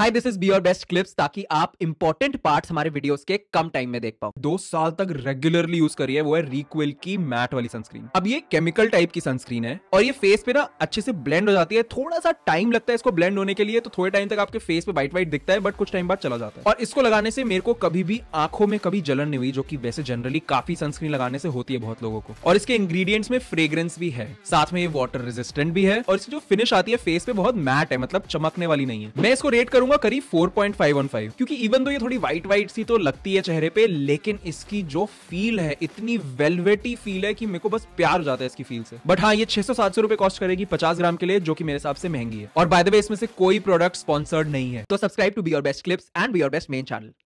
high this is be your best clips ताकि आप important part हमारे वीडियोस के कम टाइम में देख पाओ दो साल तक रेगुलरली यूज करिए वो है रिक्वेल की मैट वाली सनस्क्रीन अब ये केमिकल टाइप की सनस्क्रीन है और ये फेस पे ना अच्छे से ब्लेंड हो जाती है थोड़ा सा टाइम लगता है इसको ब्लेंड होने के लिए तो थोड़े टाइम तक आपके फेस पे वाइट वाइट दिखता है बट कुछ टाइम बाद चला जाता है और इसको लगाने से मेरे को कभी भी आंखों में कभी जलन नहीं हुई जो की वैसे जनरली काफी सनस्क्रीन लगाने से होती है बहुत लोगों को और इसके इंग्रीडियंट्स में फ्रेग्रेंस भी है साथ में ये वाटर रेजिस्टेंट भी है और इसकी जो फिनिश आती है फेस पे बहुत मैट है मतलब चमकने वाली नहीं है मैं इसको रेट करूंगा दूंगा करीब 4.515 क्योंकि इवन तो ये थोड़ी व्हाइट व्हाइट सी तो लगती है चेहरे पे लेकिन इसकी जो फील है इतनी वेलवेटी फील है कि मेरे को बस प्यार जाता है इसकी फील से बट हाँ ये छह सौ सात सौ रुपए कॉस्ट करेगी पचास ग्राम के लिए जो कि मेरे हिसाब से महंगी है और बाय द वे इसमें से कोई प्रोडक्ट स्पॉन्सर्ड नहीं है तो subscribe to be your best clips and be your best main channel